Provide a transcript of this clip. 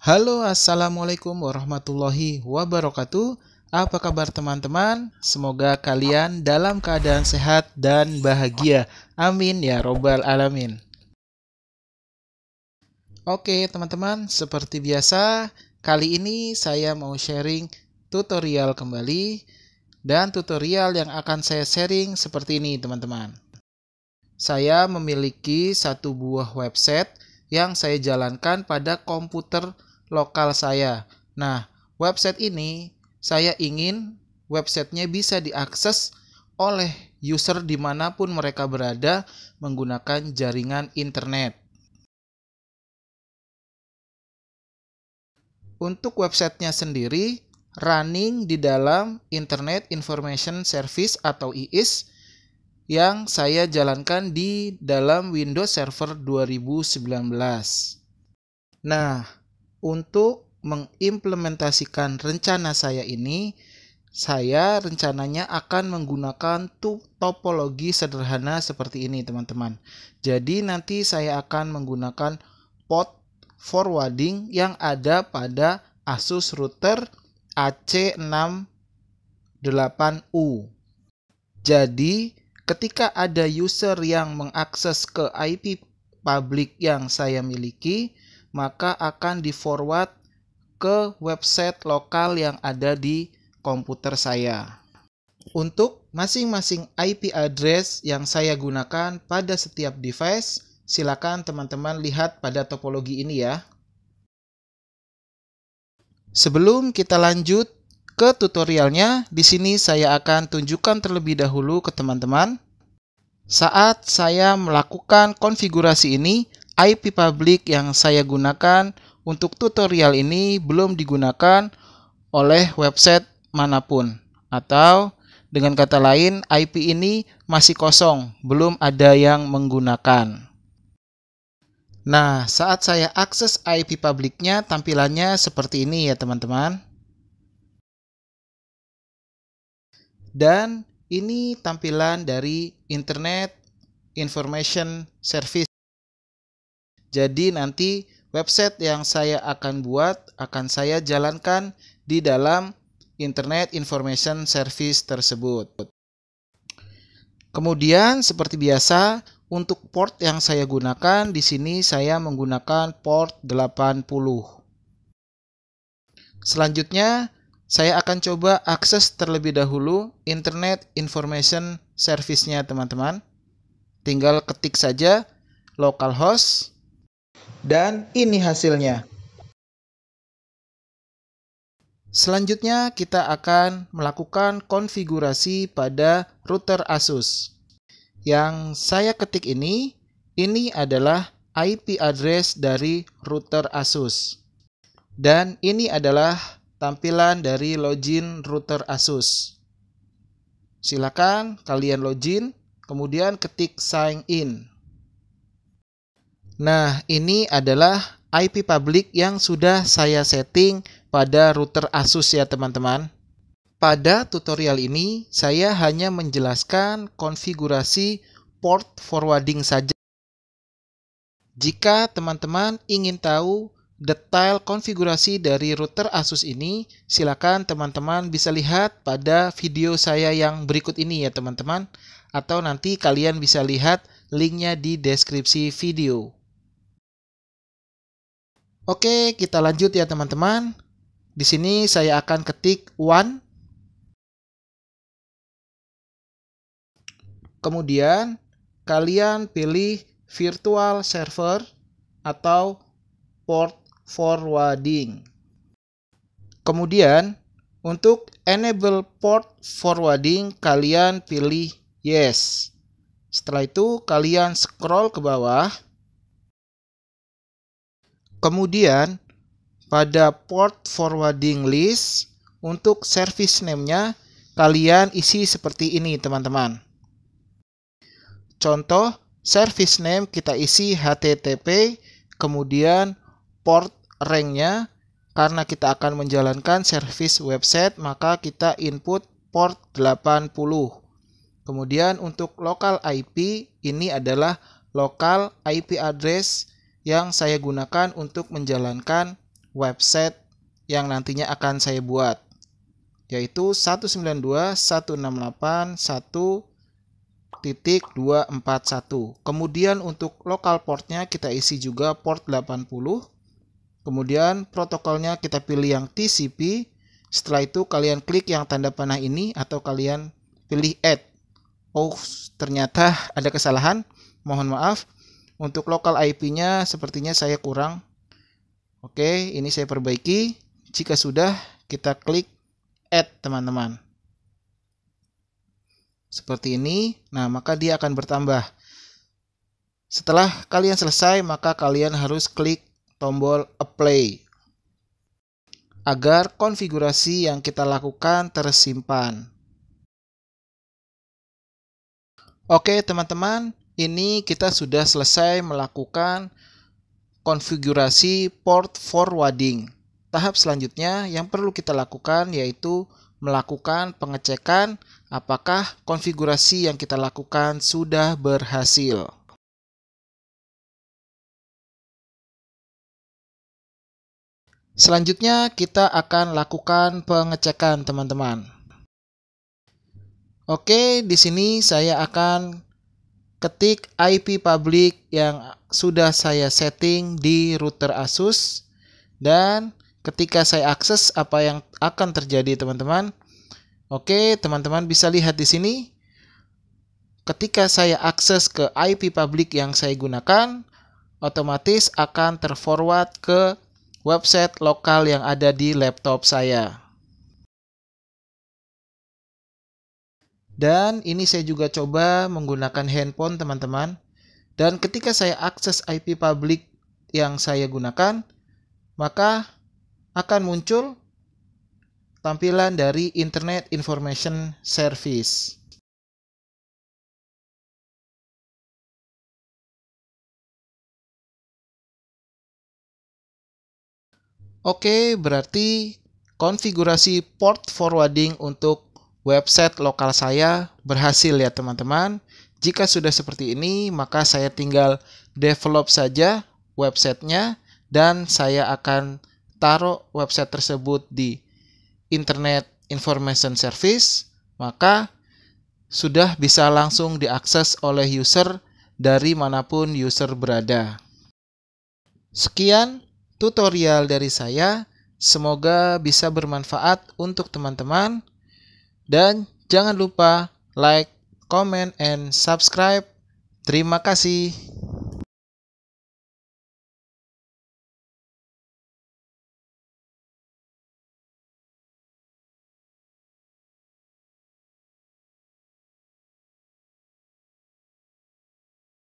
Halo, assalamualaikum warahmatullahi wabarakatuh. Apa kabar teman-teman? Semoga kalian dalam keadaan sehat dan bahagia. Amin ya Robbal 'Alamin. Oke, teman-teman, seperti biasa, kali ini saya mau sharing tutorial kembali dan tutorial yang akan saya sharing seperti ini, teman-teman. Saya memiliki satu buah website yang saya jalankan pada komputer lokal saya. Nah, website ini saya ingin websitenya bisa diakses oleh user dimanapun mereka berada menggunakan jaringan internet. Untuk websitenya sendiri, running di dalam Internet Information Service atau IIS yang saya jalankan di dalam Windows Server 2019. Nah, untuk mengimplementasikan rencana saya ini, saya rencananya akan menggunakan topologi sederhana seperti ini, teman-teman. Jadi nanti saya akan menggunakan port forwarding yang ada pada Asus router AC68U. Jadi, ketika ada user yang mengakses ke IP public yang saya miliki, maka akan di-forward ke website lokal yang ada di komputer saya. Untuk masing-masing IP address yang saya gunakan pada setiap device, silakan teman-teman lihat pada topologi ini ya. Sebelum kita lanjut ke tutorialnya, di sini saya akan tunjukkan terlebih dahulu ke teman-teman. Saat saya melakukan konfigurasi ini, IP public yang saya gunakan untuk tutorial ini belum digunakan oleh website manapun atau dengan kata lain IP ini masih kosong, belum ada yang menggunakan. Nah, saat saya akses IP publiknya tampilannya seperti ini ya teman-teman. Dan ini tampilan dari Internet Information Service jadi nanti website yang saya akan buat akan saya jalankan di dalam Internet Information Service tersebut. Kemudian seperti biasa untuk port yang saya gunakan di sini saya menggunakan port 80. Selanjutnya saya akan coba akses terlebih dahulu Internet Information Service-nya teman-teman. Tinggal ketik saja localhost dan ini hasilnya. Selanjutnya kita akan melakukan konfigurasi pada router Asus. Yang saya ketik ini, ini adalah IP address dari router Asus. Dan ini adalah tampilan dari login router Asus. Silakan kalian login, kemudian ketik sign in. Nah, ini adalah IP public yang sudah saya setting pada router Asus ya teman-teman. Pada tutorial ini, saya hanya menjelaskan konfigurasi port forwarding saja. Jika teman-teman ingin tahu detail konfigurasi dari router Asus ini, silakan teman-teman bisa lihat pada video saya yang berikut ini ya teman-teman. Atau nanti kalian bisa lihat linknya di deskripsi video. Oke, kita lanjut ya teman-teman. Di sini saya akan ketik one. Kemudian kalian pilih virtual server atau port forwarding. Kemudian untuk enable port forwarding kalian pilih yes. Setelah itu kalian scroll ke bawah Kemudian pada port forwarding list untuk service name-nya kalian isi seperti ini teman-teman. Contoh service name kita isi http kemudian port rank-nya karena kita akan menjalankan service website maka kita input port 80 kemudian untuk local IP ini adalah local IP address yang saya gunakan untuk menjalankan website yang nantinya akan saya buat yaitu 192.168.1.241. Kemudian untuk lokal portnya kita isi juga port 80. Kemudian protokolnya kita pilih yang TCP. Setelah itu kalian klik yang tanda panah ini atau kalian pilih add. Oh, ternyata ada kesalahan. Mohon maaf. Untuk lokal IP-nya sepertinya saya kurang. Oke, ini saya perbaiki. Jika sudah, kita klik add teman-teman. Seperti ini. Nah, maka dia akan bertambah. Setelah kalian selesai, maka kalian harus klik tombol apply agar konfigurasi yang kita lakukan tersimpan. Oke, teman-teman, ini kita sudah selesai melakukan konfigurasi port forwarding. Tahap selanjutnya yang perlu kita lakukan yaitu melakukan pengecekan apakah konfigurasi yang kita lakukan sudah berhasil. Selanjutnya kita akan lakukan pengecekan teman-teman. Oke, di sini saya akan ketik IP public yang sudah saya setting di router Asus dan ketika saya akses apa yang akan terjadi teman-teman. Oke, teman-teman bisa lihat di sini. Ketika saya akses ke IP public yang saya gunakan, otomatis akan terforward ke website lokal yang ada di laptop saya. Dan ini saya juga coba menggunakan handphone teman-teman. Dan ketika saya akses IP public yang saya gunakan, maka akan muncul tampilan dari Internet Information Service. Oke, berarti konfigurasi port forwarding untuk website lokal saya berhasil ya teman-teman. Jika sudah seperti ini, maka saya tinggal develop saja websitenya dan saya akan taruh website tersebut di Internet Information Service, maka sudah bisa langsung diakses oleh user dari manapun user berada. Sekian tutorial dari saya, semoga bisa bermanfaat untuk teman-teman. Dan jangan lupa like, comment, and subscribe. Terima kasih.